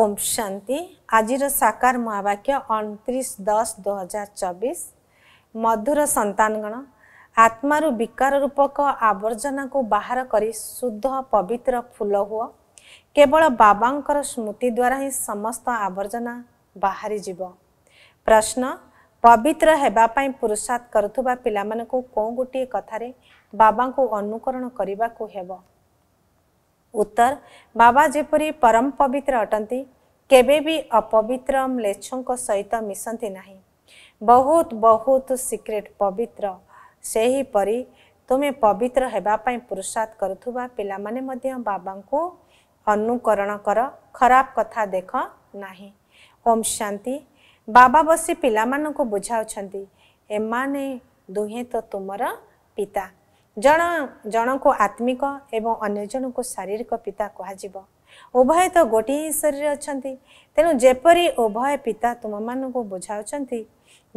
ଓମ୍ ଶାନ୍ତି ଆଜିର ସାକାର ମହାବାକ୍ୟ ଅଣତିରିଶ ଦଶ ଦୁଇହଜାର ଚବିଶ ମଧୁର ସନ୍ତାନଗଣ ଆତ୍ମାରୁ ବିକାର ରୂପକ ଆବର୍ଜନାକୁ ବାହାର କରି ଶୁଦ୍ଧ ପବିତ୍ର ଫୁଲ ହୁଅ କେବଳ ବାବାଙ୍କର ସ୍ମୃତି ଦ୍ୱାରା ହିଁ ସମସ୍ତ ଆବର୍ଜନା ବାହାରିଯିବ ପ୍ରଶ୍ନ ପବିତ୍ର ହେବା ପାଇଁ ପୁରୁଷାର୍ଥ କରୁଥିବା ପିଲାମାନଙ୍କୁ କେଉଁ ଗୋଟିଏ କଥାରେ ବାବାଙ୍କୁ ଅନୁକରଣ କରିବାକୁ ହେବ उत्तर बाबा जेपरी परम पवित्र अटंती केबे भी अपवित्र म्लेच्छों सहित मिसंती नहीं बहुत बहुत सिक्रेट पवित्र से हीपरी तुम्हें पवित्र होगापी पुरुषार्थ करुवा पाने बाबा को अनुकरण कर खराब कथा देख ना ओम शांति बाबा बसी पिला बुझाऊ दुहे तो तुमर पिता ଜଣ ଜଣଙ୍କୁ ଆତ୍ମିକ ଏବଂ ଅନ୍ୟ ଜଣଙ୍କୁ ଶାରୀରିକ ପିତା କୁହାଯିବ ଉଭୟ ତ ଗୋଟିଏ ହିଁ ଶରୀର ଅଛନ୍ତି ତେଣୁ ଯେପରି ଉଭୟ ପିତା ତୁମମାନଙ୍କୁ ବୁଝାଉଛନ୍ତି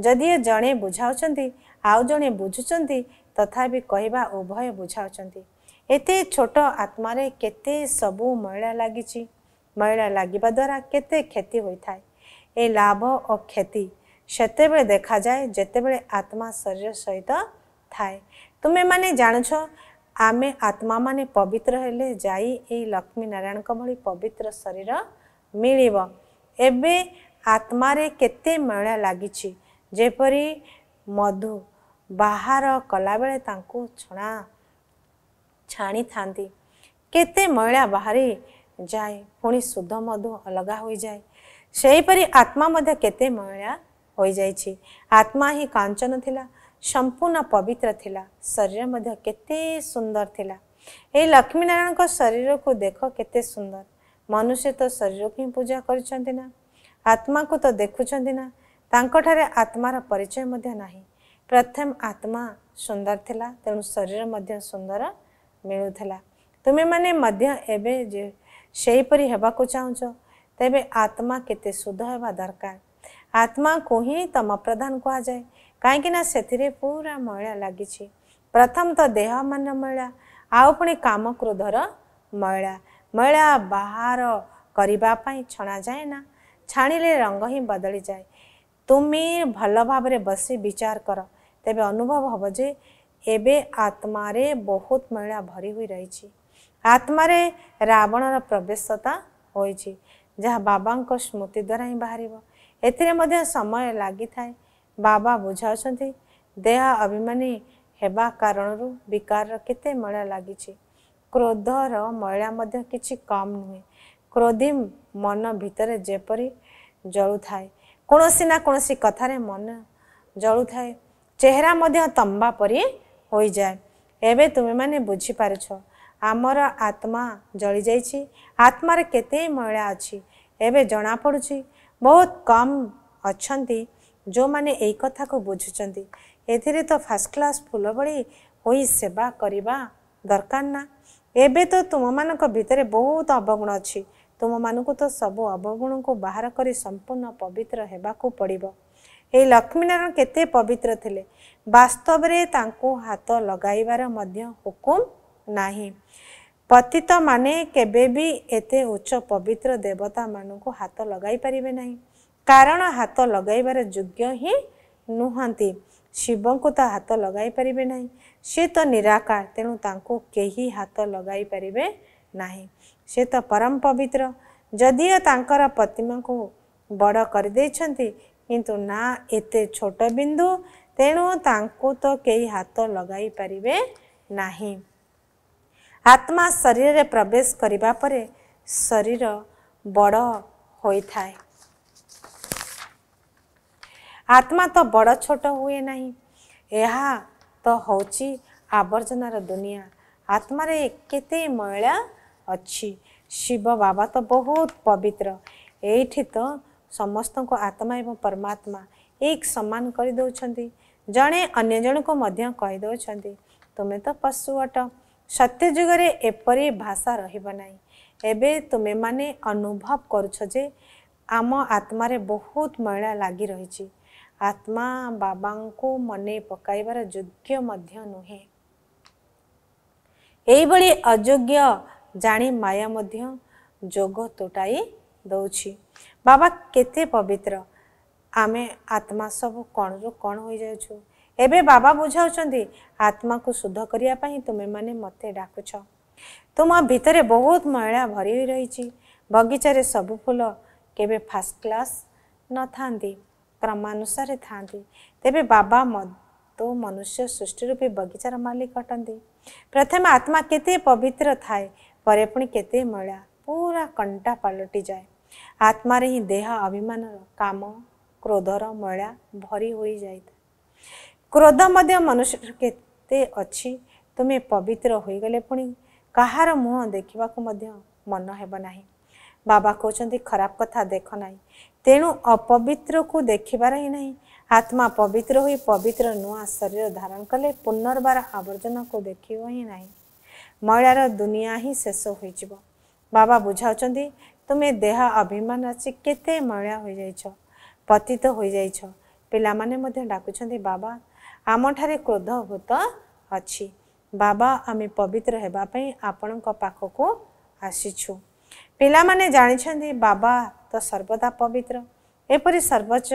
ଯଦି ଜଣେ ବୁଝାଉଛନ୍ତି ଆଉ ଜଣେ ବୁଝୁଛନ୍ତି ତଥାପି କହିବା ଉଭୟ ବୁଝାଉଛନ୍ତି ଏତେ ଛୋଟ ଆତ୍ମାରେ କେତେ ସବୁ ମଇଳା ଲାଗିଛି ମଇଳା ଲାଗିବା ଦ୍ୱାରା କେତେ କ୍ଷତି ହୋଇଥାଏ ଏ ଲାଭ ଓ କ୍ଷତି ସେତେବେଳେ ଦେଖାଯାଏ ଯେତେବେଳେ ଆତ୍ମା ଶରୀର ସହିତ ଥାଏ ତୁମେମାନେ ଜାଣୁଛ ଆମେ ଆତ୍ମାମାନେ ପବିତ୍ର ହେଲେ ଯାଇ ଏଇ ଲକ୍ଷ୍ମୀ ନାରାୟଣଙ୍କ ଭଳି ପବିତ୍ର ଶରୀର ମିଳିବ ଏବେ ଆତ୍ମାରେ କେତେ ମେଳା ଲାଗିଛି ଯେପରି ମଧୁ ବାହାର କଲାବେଳେ ତାଙ୍କୁ ଛଣା ଛାଣିଥାନ୍ତି କେତେ ମଇଳା ବାହାରି ଯାଏ ପୁଣି ଶୁଦ୍ଧ ମଧୁ ଅଲଗା ହୋଇଯାଏ ସେହିପରି ଆତ୍ମା ମଧ୍ୟ କେତେ ମଇଳା ହୋଇଯାଇଛି ଆତ୍ମା ହିଁ କାଞ୍ଚନ ଥିଲା संपूर्ण पवित्र थिला शरीर मध्य सुंदर थिला ए लक्ष्मी नारायण को शरीर को देख केते सुंदर मनुष्य तो शरीर को ही पूजा कर आत्मा को तो देखुंतना आत्मार परिचय मध्य प्रथम आत्मा सुंदर थिला तेणु शरीर मध्य सुंदर मिलूला तुम्हें सेपरी होगा चाहच तेरे आत्मा केते शुद्ध होगा दरकार आत्मा को ही तम प्रधान कह जाए କାହିଁକିନା ସେଥିରେ ପୁରା ମଇଳା ଲାଗିଛି ପ୍ରଥମ ତ ଦେହ ମାନ ମଇଳା ଆଉ ପୁଣି କାମ କ୍ରୋଧର ମଇଳା ମଇଳା ବାହାର କରିବା ପାଇଁ ଛଣାଯାଏ ନା ଛାଣିଲେ ରଙ୍ଗ ହିଁ ବଦଳିଯାଏ ତୁମେ ଭଲ ଭାବରେ ବସି ବିଚାର କର ତେବେ ଅନୁଭବ ହେବ ଯେ ଏବେ ଆତ୍ମାରେ ବହୁତ ମଇଳା ଭରି ହୋଇ ରହିଛି ଆତ୍ମାରେ ରାବଣର ପ୍ରବେଶତା ହୋଇଛି ଯାହା ବାବାଙ୍କ ସ୍ମୃତି ଦ୍ୱାରା ହିଁ ବାହାରିବ ଏଥିରେ ମଧ୍ୟ ସମୟ ଲାଗିଥାଏ ବାବା ବୁଝାଉଛନ୍ତି ଦେହ ଅଭିମାନୀ ହେବା କାରଣରୁ ବିକାରର କେତେ ମଇଳା ଲାଗିଛି କ୍ରୋଧର ମଇଳା ମଧ୍ୟ କିଛି କମ୍ ନୁହେଁ କ୍ରୋଧୀ ମନ ଭିତରେ ଯେପରି ଜଳୁଥାଏ କୌଣସି ନା କୌଣସି କଥାରେ ମନ ଜଳୁଥାଏ ଚେହେରା ମଧ୍ୟ ତମ୍ବା ପରି ହୋଇଯାଏ ଏବେ ତୁମେମାନେ ବୁଝିପାରୁଛ ଆମର ଆତ୍ମା ଜଳିଯାଇଛି ଆତ୍ମାରେ କେତେ ମଇଳା ଅଛି ଏବେ ଜଣାପଡ଼ୁଛି ବହୁତ କମ୍ ଅଛନ୍ତି ଯେଉଁମାନେ ଏଇ କଥାକୁ ବୁଝୁଛନ୍ତି ଏଥିରେ ତ ଫାଷ୍ଟ କ୍ଲାସ୍ ଫୁଲ ଭଳି ହୋଇ ସେବା କରିବା ଦରକାର ନା ଏବେ ତ ତୁମମାନଙ୍କ ଭିତରେ ବହୁତ ଅବଗୁଣ ଅଛି ତୁମମାନଙ୍କୁ ତ ସବୁ ଅବଗୁଣକୁ ବାହାର କରି ସମ୍ପୂର୍ଣ୍ଣ ପବିତ୍ର ହେବାକୁ ପଡ଼ିବ ଏଇ ଲକ୍ଷ୍ମୀନାରାୟଣ କେତେ ପବିତ୍ର ଥିଲେ ବାସ୍ତବରେ ତାଙ୍କୁ ହାତ ଲଗାଇବାର ମଧ୍ୟ ହୁକୁମ ନାହିଁ ପତିତମାନେ କେବେ ବି ଏତେ ଉଚ୍ଚ ପବିତ୍ର ଦେବତାମାନଙ୍କୁ ହାତ ଲଗାଇ ପାରିବେ ନାହିଁ କାରଣ ହାତ ଲଗାଇବାର ଯୋଗ୍ୟ ହିଁ ନୁହଁନ୍ତି ଶିବଙ୍କୁ ତ ହାତ ଲଗାଇ ପାରିବେ ନାହିଁ ସେ ତ ନିରାକାର ତେଣୁ ତାଙ୍କୁ କେହି ହାତ ଲଗାଇ ପାରିବେ ନାହିଁ ସେ ତ ପରମ ପବିତ୍ର ଯଦିଓ ତାଙ୍କର ପ୍ରତିମାଙ୍କୁ ବଡ଼ କରିଦେଇଛନ୍ତି କିନ୍ତୁ ନା ଏତେ ଛୋଟ ବିନ୍ଦୁ ତେଣୁ ତାଙ୍କୁ ତ କେହି ହାତ ଲଗାଇ ପାରିବେ ନାହିଁ ଆତ୍ମା ଶରୀରରେ ପ୍ରବେଶ କରିବା ପରେ ଶରୀର ବଡ଼ ହୋଇଥାଏ आत्मा तो बड़ छोट हुए ना यह तो हूँ आवर्जनार दुनिया आत्मार केत मैला अच्छी शिव बाबा तो बहुत पवित्र ये तो समस्त को आत्मा एवं परमात्मा एक सम्मान करदे जड़े अंजण को तुम्हें तो पशु अट सत्युगर एपरी भाषा रही एवं तुम्हें माने अनुभव करम आत्मा बहुत मैला लगी रही ଆତ୍ମା ବାବାଙ୍କୁ ମନେ ପକାଇବାର ଯୋଗ୍ୟ ମଧ୍ୟ ନୁହେଁ ଏହିଭଳି ଅଯୋଗ୍ୟ ଜାଣି ମାୟା ମଧ୍ୟ ଯୋଗ ତୋଟାଇ ଦେଉଛି ବାବା କେତେ ପବିତ୍ର ଆମେ ଆତ୍ମା ସବୁ କ'ଣରୁ କ'ଣ ହୋଇଯାଉଛୁ ଏବେ ବାବା ବୁଝାଉଛନ୍ତି ଆତ୍ମାକୁ ଶୁଦ୍ଧ କରିବା ପାଇଁ ତୁମେମାନେ ମୋତେ ଡାକୁଛ ତୁମ ଭିତରେ ବହୁତ ମଇଳା ଭରି ହୋଇ ରହିଛି ବଗିଚାରେ ସବୁ ଫୁଲ କେବେ ଫାର୍ଷ୍ଟ କ୍ଲାସ୍ ନଥାନ୍ତି क्रमानुसार था तेरे बाबा तो मनुष्य सृष्टि रूपी बगिचार मालिक अटति प्रथम आत्मा के पवित्र थाए पर के मैला पूरा कंटा पलटी जाए आत्मार ही देह अभिमान काम क्रोधर मैला भरी हो जाए क्रोध मध्य मनुष्य के तुम्हें पवित्र हो गले पुणी कहार मुह देखा मन हेबना ବାବା କହୁଛନ୍ତି ଖରାପ କଥା ଦେଖ ନାହିଁ ତେଣୁ ଅପବିତ୍ରକୁ ଦେଖିବାର ହିଁ ନାହିଁ ଆତ୍ମା ପବିତ୍ର ହୋଇ ପବିତ୍ର ନୂଆ ଶରୀର ଧାରଣ କଲେ ପୁନର୍ବାର ଆବର୍ଜନାକୁ ଦେଖିବ ହିଁ ନାହିଁ ମହିଳାର ଦୁନିଆ ହିଁ ଶେଷ ହୋଇଯିବ ବାବା ବୁଝାଉଛନ୍ତି ତୁମେ ଦେହ ଅଭିମାନ ଅଛି କେତେ ମହିଳା ହୋଇଯାଇଛ ପତିତ ହୋଇଯାଇଛ ପିଲାମାନେ ମଧ୍ୟ ଡାକୁଛନ୍ତି ବାବା ଆମଠାରେ କ୍ରୋଧଭୂତ ଅଛି ବାବା ଆମେ ପବିତ୍ର ହେବା ପାଇଁ ଆପଣଙ୍କ ପାଖକୁ ଆସିଛୁ ପିଲାମାନେ ଜାଣିଛନ୍ତି ବାବା ତ ସର୍ବଦା ପବିତ୍ର ଏପରି ସର୍ବୋଚ୍ଚ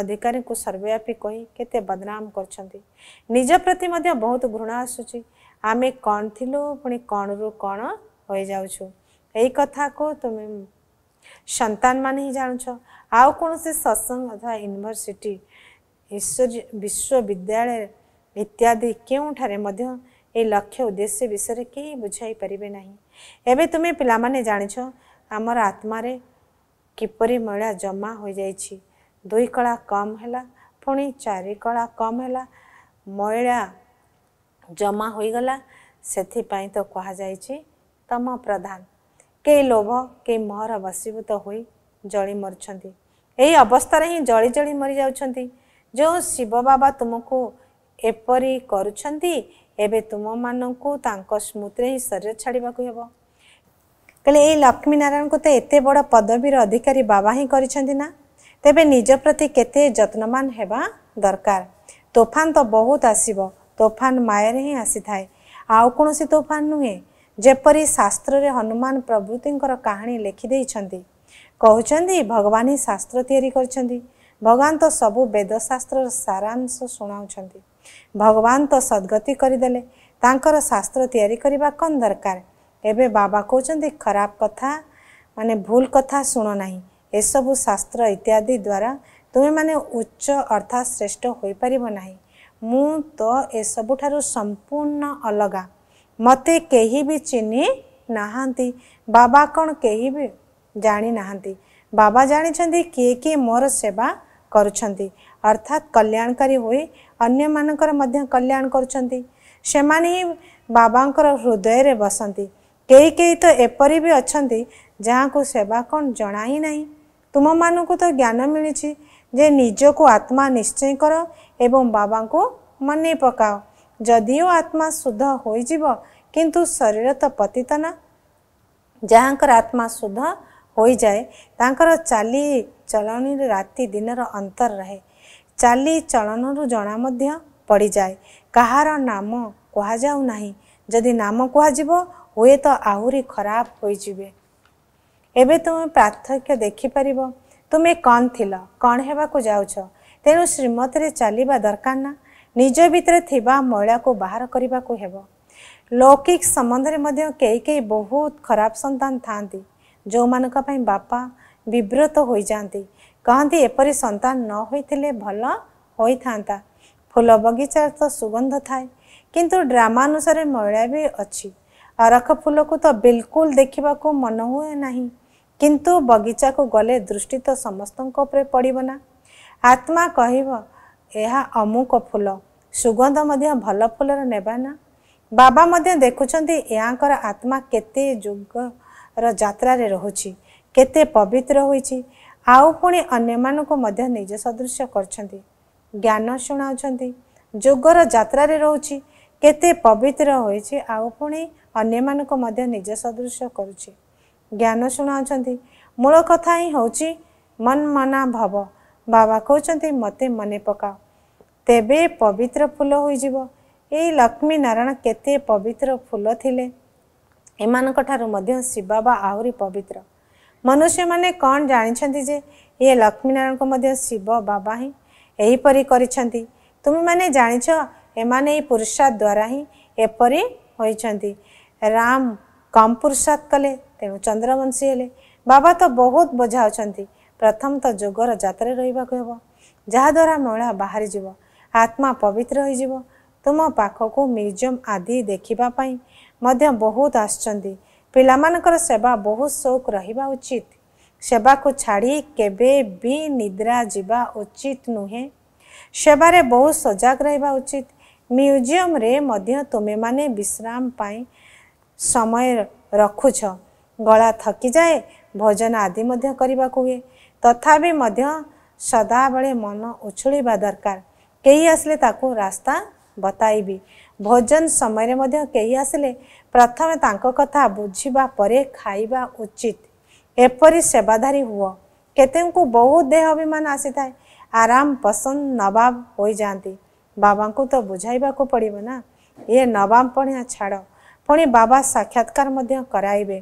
ଅଧିକାରୀଙ୍କୁ ସର୍ବବ୍ୟାପୀ କହି କେତେ ବଦନାମ କରିଛନ୍ତି ନିଜ ପ୍ରତି ମଧ୍ୟ ବହୁତ ଘୃଣା ଆସୁଛି ଆମେ କ'ଣ ଥିଲୁ ପୁଣି କ'ଣରୁ କ'ଣ ହୋଇଯାଉଛୁ ଏଇ କଥାକୁ ତୁମେ ସନ୍ତାନମାନେ ହିଁ ଜାଣୁଛ ଆଉ କୌଣସି ସତ୍ସଙ୍ଗ ଅଥବା ୟୁନିଭର୍ସିଟି ବିଶ୍ୱବିଦ୍ୟାଳୟ ଇତ୍ୟାଦି କେଉଁଠାରେ ମଧ୍ୟ ଏ ଲକ୍ଷ୍ୟ ଉଦ୍ଦେଶ୍ୟ ବିଷୟରେ କେହି ବୁଝାଇ ପାରିବେ ନାହିଁ ଏବେ ତୁମେ ପିଲାମାନେ ଜାଣିଛ ଆମର ଆତ୍ମାରେ କିପରି ମଇଳା ଜମା ହୋଇଯାଇଛି ଦୁଇ କଳା କମ୍ ହେଲା ପୁଣି ଚାରି କଳା କମ୍ ହେଲା ମଇଳା ଜମା ହୋଇଗଲା ସେଥିପାଇଁ ତ କୁହାଯାଇଛି ତମ ପ୍ରଧାନ କେହି ଲୋଭ କେହି ମହର ବଶୀଭୂତ ହୋଇ ଜଳି ମରିଛନ୍ତି ଏହି ଅବସ୍ଥାରେ ହିଁ ଜଳି ଜଳି ମରିଯାଉଛନ୍ତି ଯେଉଁ ଶିବ ବାବା ତୁମକୁ ଏପରି କରୁଛନ୍ତି ଏବେ ତୁମମାନଙ୍କୁ ତାଙ୍କ ସ୍ମୃତିରେ ହିଁ ଶରୀର ଛାଡ଼ିବାକୁ ହେବ କହିଲେ ଏଇ ଲକ୍ଷ୍ମୀନାରାୟଣଙ୍କୁ ତ ଏତେ ବଡ଼ ପଦବୀର ଅଧିକାରୀ ବାବା ହିଁ କରିଛନ୍ତି ନା ତେବେ ନିଜ ପ୍ରତି କେତେ ଯତ୍ନବାନ ହେବା ଦରକାର ତୋଫାନ ତ ବହୁତ ଆସିବ ତୋଫାନ ମାୟାରେ ହିଁ ଆସିଥାଏ ଆଉ କୌଣସି ତୋଫାନ ନୁହେଁ ଯେପରି ଶାସ୍ତ୍ରରେ ହନୁମାନ ପ୍ରଭୃତିଙ୍କର କାହାଣୀ ଲେଖି ଦେଇଛନ୍ତି କହୁଛନ୍ତି ଭଗବାନ ହିଁ ଶାସ୍ତ୍ର ତିଆରି କରିଛନ୍ତି ଭଗବାନ ତ ସବୁ ବେଦଶାସ୍ତ୍ରର ସାରାଂଶ ଶୁଣାଉଛନ୍ତି ଭଗବାନ ତ ସଦ୍ଗତି କରିଦେଲେ ତାଙ୍କର ଶାସ୍ତ୍ର ତିଆରି କରିବା କ'ଣ ଦରକାର ଏବେ ବାବା କହୁଛନ୍ତି ଖରାପ କଥା ମାନେ ଭୁଲ କଥା ଶୁଣ ନାହିଁ ଏସବୁ ଶାସ୍ତ୍ର ଇତ୍ୟାଦି ଦ୍ୱାରା ତୁମେମାନେ ଉଚ୍ଚ ଅର୍ଥାତ୍ ଶ୍ରେଷ୍ଠ ହୋଇପାରିବ ନାହିଁ ମୁଁ ତ ଏସବୁଠାରୁ ସମ୍ପୂର୍ଣ୍ଣ ଅଲଗା ମୋତେ କେହି ବି ଚିହ୍ନି ନାହାନ୍ତି ବାବା କ'ଣ କେହି ବି ଜାଣିନାହାନ୍ତି ବାବା ଜାଣିଛନ୍ତି କିଏ କିଏ ମୋର ସେବା କରୁଛନ୍ତି ଅର୍ଥାତ୍ କଲ୍ୟାଣକାରୀ ହୋଇ ଅନ୍ୟମାନଙ୍କର ମଧ୍ୟ କଲ୍ୟାଣ କରୁଛନ୍ତି ସେମାନେ ହିଁ ବାବାଙ୍କର ହୃଦୟରେ ବସନ୍ତି କେହି କେହି ତ ଏପରି ବି ଅଛନ୍ତି ଯାହାଙ୍କୁ ସେବା କ'ଣ ଜଣା ହିଁ ନାହିଁ ତୁମମାନଙ୍କୁ ତ ଜ୍ଞାନ ମିଳିଛି ଯେ ନିଜକୁ ଆତ୍ମା ନିଶ୍ଚୟ କର ଏବଂ ବାବାଙ୍କୁ ମନେ ପକାଅ ଯଦିଓ ଆତ୍ମା ଶୁଦ୍ଧ ହୋଇଯିବ କିନ୍ତୁ ଶରୀର ତ ପତିତ ନା ଯାହାଙ୍କର ଆତ୍ମା ଶୁଦ୍ଧ ହୋଇଯାଏ ତାଙ୍କର ଚାଲି ଚଳଣିରେ ରାତି ଦିନର ଅନ୍ତର ରହେ ଚାଲିଚଳନରୁ ଜଣା ମଧ୍ୟ ପଡ଼ିଯାଏ କାହାର ନାମ କୁହାଯାଉ ନାହିଁ ଯଦି ନାମ କୁହାଯିବ ହୁଏତ ଆହୁରି ଖରାପ ହୋଇଯିବେ ଏବେ ତୁମେ ପାର୍ଥକ୍ୟ ଦେଖିପାରିବ ତୁମେ କ'ଣ ଥିଲ କ'ଣ ହେବାକୁ ଯାଉଛ ତେଣୁ ଶ୍ରୀମତୀରେ ଚାଲିବା ଦରକାର ନା ନିଜ ଭିତରେ ଥିବା ମହିଳାକୁ ବାହାର କରିବାକୁ ହେବ ଲୌକିକ ସମ୍ବନ୍ଧରେ ମଧ୍ୟ କେହି କେହି ବହୁତ ଖରାପ ସନ୍ତାନ ଥାଆନ୍ତି ଯେଉଁମାନଙ୍କ ପାଇଁ ବାପା ବିବ୍ରତ ହୋଇଯାଆନ୍ତି କହନ୍ତି ଏପରି ସନ୍ତାନ ନ ହୋଇଥିଲେ ଭଲ ହୋଇଥାନ୍ତା ଫୁଲ ବଗିଚାରେ ତ ସୁଗନ୍ଧ ଥାଏ କିନ୍ତୁ ଡ୍ରାମା ଅନୁସାରେ ମଇଳା ବି ଅଛି ଅରଖ ଫୁଲକୁ ତ ବିଲକୁଲ ଦେଖିବାକୁ ମନ ହୁଏ ନାହିଁ କିନ୍ତୁ ବଗିଚାକୁ ଗଲେ ଦୃଷ୍ଟି ତ ସମସ୍ତଙ୍କ ଉପରେ ପଡ଼ିବ ନା ଆତ୍ମା କହିବ ଏହା ଅମୁକ ଫୁଲ ସୁଗନ୍ଧ ମଧ୍ୟ ଭଲ ଫୁଲର ନେବା ନା ବାବା ମଧ୍ୟ ଦେଖୁଛନ୍ତି ଏହାଙ୍କର ଆତ୍ମା କେତେ ଯୁଗର ଯାତ୍ରାରେ ରହୁଛି କେତେ ପବିତ୍ର ହୋଇଛି ଆଉ ପୁଣି ଅନ୍ୟମାନଙ୍କୁ ମଧ୍ୟ ନିଜ ସଦୃଶ କରିଛନ୍ତି ଜ୍ଞାନ ଶୁଣାଉଛନ୍ତି ଯୋଗର ଯାତ୍ରାରେ ରହୁଛି କେତେ ପବିତ୍ର ହୋଇଛି ଆଉ ପୁଣି ଅନ୍ୟମାନଙ୍କୁ ମଧ୍ୟ ନିଜ ସଦୃଶ କରୁଛି ଜ୍ଞାନ ଶୁଣାଉଛନ୍ତି ମୂଳ କଥା ହିଁ ହେଉଛି ମନ ମନା ଭବ ବାବା କହୁଛନ୍ତି ମୋତେ ମନେ ପକାଅ ତେବେ ପବିତ୍ର ଫୁଲ ହୋଇଯିବ ଏଇ ଲକ୍ଷ୍ମୀ ନାରାୟଣ କେତେ ପବିତ୍ର ଫୁଲ ଥିଲେ ଏମାନଙ୍କ ଠାରୁ ମଧ୍ୟ ଶିବ ବା ଆହୁରି ପବିତ୍ର ମନୁଷ୍ୟମାନେ କ'ଣ ଜାଣିଛନ୍ତି ଯେ ଇଏ ଲକ୍ଷ୍ମୀନାରାୟଣଙ୍କୁ ମଧ୍ୟ ଶିବ ବାବା ହିଁ ଏହିପରି କରିଛନ୍ତି ତୁମେମାନେ ଜାଣିଛ ଏମାନେ ଏହି ପୁରୁଷାର୍ଥ ଦ୍ୱାରା ହିଁ ଏପରି ହୋଇଛନ୍ତି ରାମ କମ୍ ପୁରୁଷାର୍ଥ କଲେ ତେଣୁ ଚନ୍ଦ୍ରବଂଶୀ ହେଲେ ବାବା ତ ବହୁତ ବୁଝାଉଛନ୍ତି ପ୍ରଥମ ତ ଯୋଗର ଯାତ୍ରାରେ ରହିବାକୁ ହେବ ଯାହାଦ୍ୱାରା ମଇଳା ବାହାରିଯିବ ଆତ୍ମା ପବିତ୍ର ହୋଇଯିବ ତୁମ ପାଖକୁ ମ୍ୟୁଜିୟମ୍ ଆଦି ଦେଖିବା ପାଇଁ ମଧ୍ୟ ବହୁତ ଆସୁଛନ୍ତି ପିଲାମାନଙ୍କର ସେବା ବହୁତ ସଉକ ରହିବା ଉଚିତ ସେବାକୁ ଛାଡ଼ି କେବେ ବି ନିଦ୍ରା ଯିବା ଉଚିତ ନୁହେଁ ସେବାରେ ବହୁତ ସଜାଗ ରହିବା ଉଚିତ ମ୍ୟୁଜିୟମ୍ରେ ମଧ୍ୟ ତୁମେମାନେ ବିଶ୍ରାମ ପାଇଁ ସମୟ ରଖୁଛ ଗଳା ଥକିଯାଏ ଭୋଜନ ଆଦି ମଧ୍ୟ କରିବାକୁ ହୁଏ ତଥାପି ମଧ୍ୟ ସଦାବେଳେ ମନ ଉଛୁଳିବା ଦରକାର କେହି ଆସିଲେ ତାକୁ ରାସ୍ତା ବତାଇବି ଭୋଜନ ସମୟରେ ମଧ୍ୟ କେହି ଆସିଲେ ପ୍ରଥମେ ତାଙ୍କ କଥା ବୁଝିବା ପରେ ଖାଇବା ଉଚିତ ଏପରି ସେବାଧାରୀ ହୁଅ କେତେଙ୍କୁ ବହୁତ ଦେହ ଅଭିମାନ ଆସିଥାଏ ଆରାମ ପସନ୍ଦ ନବାବ ହୋଇଯାଆନ୍ତି ବାବାଙ୍କୁ ତ ବୁଝାଇବାକୁ ପଡ଼ିବ ନା ଇଏ ନବାବ ପଣିଆ ଛାଡ଼ ପୁଣି ବାବା ସାକ୍ଷାତକାର ମଧ୍ୟ କରାଇବେ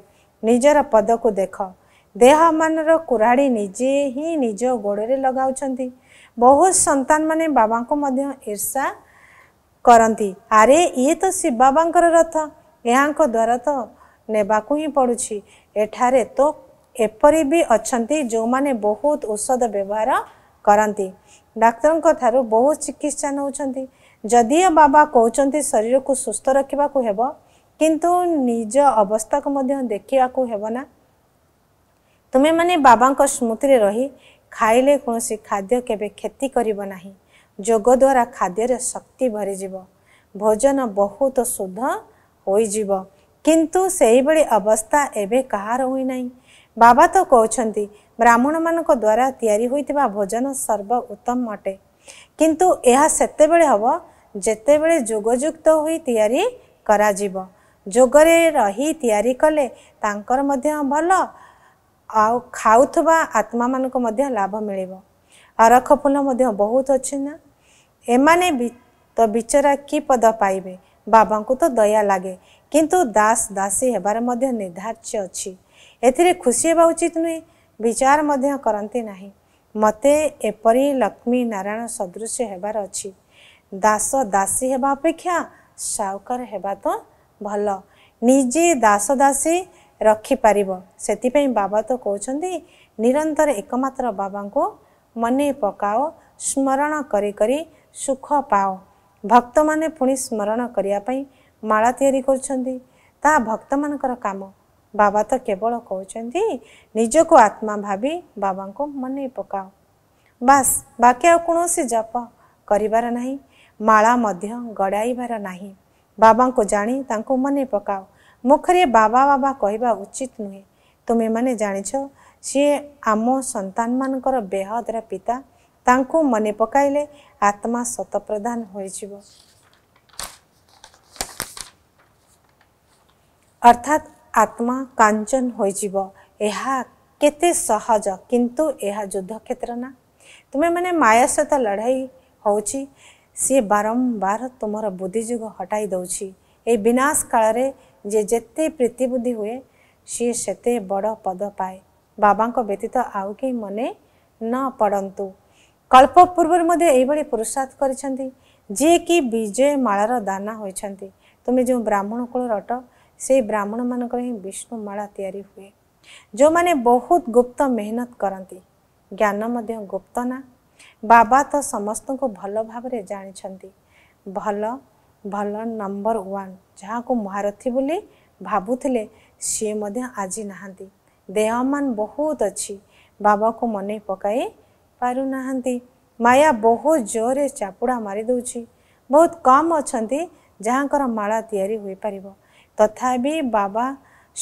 ନିଜର ପଦକୁ ଦେଖ ଦେହମାନର କୁରାଢ଼ି ନିଜେ ହିଁ ନିଜ ଗୋଡ଼ରେ ଲଗାଉଛନ୍ତି ବହୁତ ସନ୍ତାନମାନେ ବାବାଙ୍କୁ ମଧ୍ୟ ଇର୍ଷା କରନ୍ତି ଆରେ ଇଏ ତ ଶିବ ବାବାଙ୍କର ରଥ ଏହାଙ୍କ ଦ୍ୱାରା ତ ନେବାକୁ ହିଁ ପଡ଼ୁଛି ଏଠାରେ ତ ଏପରି ବି ଅଛନ୍ତି ଯେଉଁମାନେ ବହୁତ ଔଷଧ ବ୍ୟବହାର କରନ୍ତି ଡାକ୍ତରଙ୍କ ଠାରୁ ବହୁତ ଚିକିତ୍ସା ନେଉଛନ୍ତି ଯଦିଓ ବାବା କହୁଛନ୍ତି ଶରୀରକୁ ସୁସ୍ଥ ରଖିବାକୁ ହେବ କିନ୍ତୁ ନିଜ ଅବସ୍ଥାକୁ ମଧ୍ୟ ଦେଖିବାକୁ ହେବ ନା ତୁମେମାନେ ବାବାଙ୍କ ସ୍ମୃତିରେ ରହି ଖାଇଲେ କୌଣସି ଖାଦ୍ୟ କେବେ କ୍ଷତି କରିବ ନାହିଁ ଯୋଗ ଦ୍ୱାରା ଖାଦ୍ୟରେ ଶକ୍ତି ଭରିଯିବ ଭୋଜନ ବହୁତ ଶୁଦ୍ଧ ହୋଇଯିବ କିନ୍ତୁ ସେହିଭଳି ଅବସ୍ଥା ଏବେ କାହାର ହୋଇନାହିଁ ବାବା ତ କହୁଛନ୍ତି ବ୍ରାହ୍ମଣମାନଙ୍କ ଦ୍ୱାରା ତିଆରି ହୋଇଥିବା ଭୋଜନ ସର୍ବ ଉତ୍ତମ ଅଟେ କିନ୍ତୁ ଏହା ସେତେବେଳେ ହେବ ଯେତେବେଳେ ଯୋଗଯୁକ୍ତ ହୋଇ ତିଆରି କରାଯିବ ଯୋଗରେ ରହି ତିଆରି କଲେ ତାଙ୍କର ମଧ୍ୟ ଭଲ ଆଉ ଖାଉଥିବା ଆତ୍ମାମାନଙ୍କୁ ମଧ୍ୟ ଲାଭ ମିଳିବ ଅରଖ ଫୁଲ ମଧ୍ୟ ବହୁତ ଅଛି ନା ଏମାନେ ବି ତ ବିଚରା କି ପଦ ପାଇବେ ବାବାଙ୍କୁ ତ ଦୟା ଲାଗେ କିନ୍ତୁ ଦାସ ଦାସୀ ହେବାରେ ମଧ୍ୟ ନିର୍ଦ୍ଧାର୍ଯ୍ୟ ଅଛି ଏଥିରେ ଖୁସି ହେବା ଉଚିତ ନୁହେଁ ବିଚାର ମଧ୍ୟ କରନ୍ତି ନାହିଁ ମୋତେ ଏପରି ଲକ୍ଷ୍ମୀ ନାରାୟଣ ସଦୃଶ ହେବାର ଅଛି ଦାସ ଦାସୀ ହେବା ଅପେକ୍ଷା ସାହୁକାର ହେବା ତ ଭଲ ନିଜେ ଦାସ ଦାସୀ ରଖିପାରିବ ସେଥିପାଇଁ ବାବା ତ କହୁଛନ୍ତି ନିରନ୍ତର ଏକମାତ୍ର ବାବାଙ୍କୁ ମନେ ପକାଓ ସ୍ମରଣ କରି କରି ସୁଖ ପାଅ ଭକ୍ତମାନେ ପୁଣି ସ୍ମରଣ କରିବା ପାଇଁ ମାଳା ତିଆରି କରୁଛନ୍ତି ତାହା ଭକ୍ତମାନଙ୍କର କାମ ବାବା ତ କେବଳ କହୁଛନ୍ତି ନିଜକୁ ଆତ୍ମା ଭାବି ବାବାଙ୍କୁ ମନେଇ ପକାଅ ବାସ୍ ବାକି ଆଉ କୌଣସି ଜପ କରିବାର ନାହିଁ ମାଳା ମଧ୍ୟ ଗଡ଼ାଇବାର ନାହିଁ ବାବାଙ୍କୁ ଜାଣି ତାଙ୍କୁ ମନେ ପକାଅ ମୁଖରେ ବାବା ବାବା କହିବା ଉଚିତ ନୁହେଁ ତୁମେମାନେ ଜାଣିଛ ସିଏ ଆମ ସନ୍ତାନମାନଙ୍କର ବେହଦର ପିତା ତାଙ୍କୁ ମନେ ପକାଇଲେ ଆତ୍ମା ଶତପ୍ରଦାନ ହୋଇଯିବ ଅର୍ଥାତ୍ ଆତ୍ମା କାଞ୍ଚନ ହୋଇଯିବ ଏହା କେତେ ସହଜ କିନ୍ତୁ ଏହା ଯୁଦ୍ଧକ୍ଷେତ୍ର ନା ତୁମେମାନେ ମାୟା ସହିତ ଲଢ଼ାଇ ହେଉଛି ସିଏ ବାରମ୍ବାର ତୁମର ବୁଦ୍ଧିଯୁଗ ହଟାଇ ଦେଉଛି ଏଇ ବିନାଶ କାଳରେ ଯେ ଯେତେ ପ୍ରୀତିବୁଦ୍ଧି ହୁଏ ସିଏ ସେତେ ବଡ଼ ପଦ ପାଏ ବାବାଙ୍କ ବ୍ୟତୀତ ଆଉ କେହି ମନେ ନ ପଡ଼ନ୍ତୁ कल्प पूर्व पुरुषार्थ कर विजय मालार दाना होती तुम्हें जो ब्राह्मण कूल अट से ब्राह्मण मानक विष्णु माला तैयारी जो मैंने बहुत गुप्त मेहनत करती ज्ञान गुप्त ना बाबा तो समस्त को भल भाव जानते भल भल नंबर वन जहाँ को महारथी बोली भावुले सी आज नहाँ देहमान बहुत अच्छी बाबा को मन पकाई ପାରୁନାହାନ୍ତି ମାୟା ବହୁତ ଜୋରରେ ଚାପୁଡ଼ା ମାରିଦେଉଛି ବହୁତ କମ୍ ଅଛନ୍ତି ଯାହାଙ୍କର ମାଳା ତିଆରି ହୋଇପାରିବ ତଥାପି ବାବା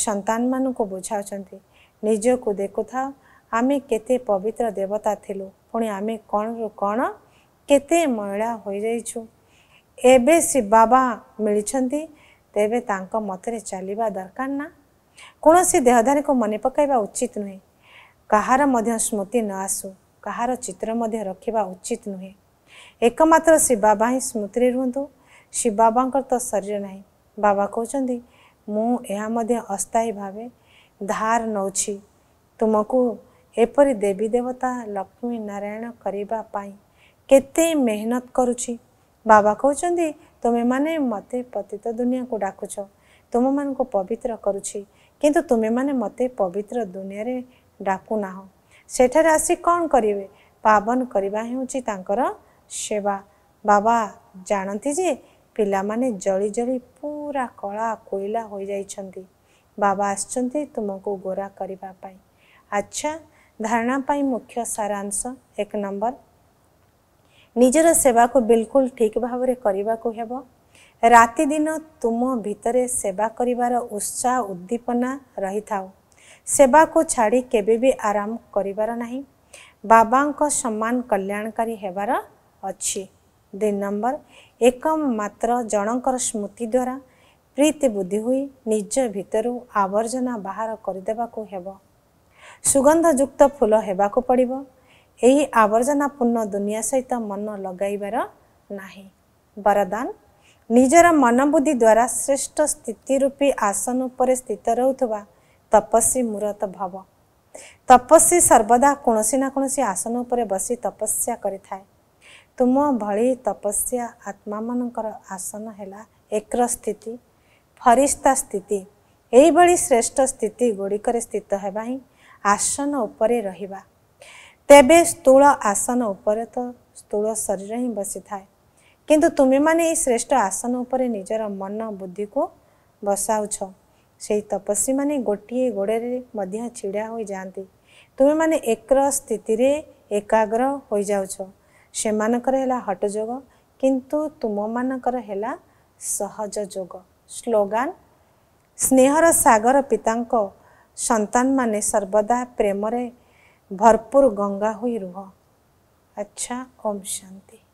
ସନ୍ତାନମାନଙ୍କୁ ବୁଝାଉଛନ୍ତି ନିଜକୁ ଦେଖୁଥାଉ ଆମେ କେତେ ପବିତ୍ର ଦେବତା ଥିଲୁ ପୁଣି ଆମେ କ'ଣରୁ କ'ଣ କେତେ ମଇଳା ହୋଇଯାଇଛୁ ଏବେ ସେ ବାବା ମିଳିଛନ୍ତି ତେବେ ତାଙ୍କ ମତରେ ଚାଲିବା ଦରକାର ନା କୌଣସି ଦେହଧାରୀକୁ ମନେ ପକାଇବା ଉଚିତ ନୁହେଁ କାହାର ମଧ୍ୟ ସ୍ମୃତି ନ ଆସୁ କାହାର ଚିତ୍ର ମଧ୍ୟ ରଖିବା ଉଚିତ ନୁହେଁ ଏକମାତ୍ର ଶ୍ରୀ ବାବା ହିଁ ସ୍ମୃତିରେ ରୁହନ୍ତୁ ଶ୍ରୀ ବାବାଙ୍କର ତ ଶରୀର ନାହିଁ ବାବା କହୁଛନ୍ତି ମୁଁ ଏହା ମଧ୍ୟ ଅସ୍ଥାୟୀ ଭାବେ ଧାର ନେଉଛି ତୁମକୁ ଏପରି ଦେବୀ ଦେବତା ଲକ୍ଷ୍ମୀ ନାରାୟଣ କରିବା ପାଇଁ କେତେ ମେହନତ କରୁଛି ବାବା କହୁଛନ୍ତି ତୁମେମାନେ ମୋତେ ପତିତ ଦୁନିଆକୁ ଡାକୁଛ ତୁମମାନଙ୍କୁ ପବିତ୍ର କରୁଛି କିନ୍ତୁ ତୁମେମାନେ ମୋତେ ପବିତ୍ର ଦୁନିଆରେ ଡାକୁନାହଁ ସେଠାରେ ଆସି କ'ଣ କରିବେ ପାବନ କରିବା ହେଉଛି ତାଙ୍କର ସେବା ବାବା ଜାଣନ୍ତି ଯେ ପିଲାମାନେ ଜଳି ଜଳି ପୁରା କଳା କୋଇଲା ହୋଇଯାଇଛନ୍ତି ବାବା ଆସିଛନ୍ତି ତୁମକୁ ଗୋରା କରିବା ପାଇଁ ଆଚ୍ଛା ଧାରଣା ପାଇଁ ମୁଖ୍ୟ ସାରାଂଶ ଏକ ନମ୍ବର ନିଜର ସେବାକୁ ବିଲକୁଲ ଠିକ ଭାବରେ କରିବାକୁ ହେବ ରାତିଦିନ ତୁମ ଭିତରେ ସେବା କରିବାର ଉତ୍ସାହ ଉଦ୍ଦୀପନା ରହିଥାଉ ସେବାକୁ ଛାଡ଼ି କେବେ ବି ଆରାମ କରିବାର ନାହିଁ ବାବାଙ୍କ ସମାନ କଲ୍ୟାଣକାରୀ ହେବାର ଅଛି ଦୁଇ ନମ୍ବର ଏକ ମାତ୍ର ଜଣଙ୍କର ସ୍ମୃତି ଦ୍ୱାରା ପ୍ରୀତି ବୁଦ୍ଧି ହୋଇ ନିଜ ଭିତରୁ ଆବର୍ଜନା ବାହାର କରିଦେବାକୁ ହେବ ସୁଗନ୍ଧଯୁକ୍ତ ଫୁଲ ହେବାକୁ ପଡ଼ିବ ଏହି ଆବର୍ଜନାପୂର୍ଣ୍ଣ ଦୁନିଆ ସହିତ ମନ ଲଗାଇବାର ନାହିଁ ବରଦାନ ନିଜର ମନବୁଦ୍ଧି ଦ୍ୱାରା ଶ୍ରେଷ୍ଠ ସ୍ଥିତି ରୂପୀ ଆସନ ଉପରେ ସ୍ଥିତ ରହୁଥିବା ତପସ୍ୱୀ ମୂରତ ଭବ ତପସ୍ୱୀ ସର୍ବଦା କୌଣସି ନା କୌଣସି ଆସନ ଉପରେ ବସି ତପସ୍ୟା କରିଥାଏ ତୁମ ଭଳି ତପସ୍ୟା ଆତ୍ମାମାନଙ୍କର ଆସନ ହେଲା ଏକର ସ୍ଥିତି ଫରିସ୍ତା ସ୍ଥିତି ଏହିଭଳି ଶ୍ରେଷ୍ଠ ସ୍ଥିତି ଗୁଡ଼ିକରେ ସ୍ଥିତ ହେବା ହିଁ ଆସନ ଉପରେ ରହିବା ତେବେ ସ୍ଥୂଳ ଆସନ ଉପରେ ତ ସ୍ଥୂଳ ଶରୀର ହିଁ ବସିଥାଏ କିନ୍ତୁ ତୁମେମାନେ ଏହି ଶ୍ରେଷ୍ଠ ଆସନ ଉପରେ ନିଜର ମନ ବୁଦ୍ଧିକୁ ବସାଉଛ ସେହି ତପସ୍ୱୀମାନେ ଗୋଟିଏ ଗୋଡ଼ରେ ମଧ୍ୟ ଛିଡ଼ା ହୋଇଯାଆନ୍ତି ତୁମେମାନେ ଏକର ସ୍ଥିତିରେ ଏକାଗ୍ର ହୋଇଯାଉଛ ସେମାନଙ୍କର ହେଲା ହଟଯୋଗ କିନ୍ତୁ ତୁମମାନଙ୍କର ହେଲା ସହଜ ଯୋଗ ସ୍ଲୋଗାନ ସ୍ନେହର ସାଗର ପିତାଙ୍କ ସନ୍ତାନମାନେ ସର୍ବଦା ପ୍ରେମରେ ଭରପୁର ଗଙ୍ଗା ହୋଇ ରୁହ ଆଚ୍ଛା ଓମ୍ ଶାନ୍ତି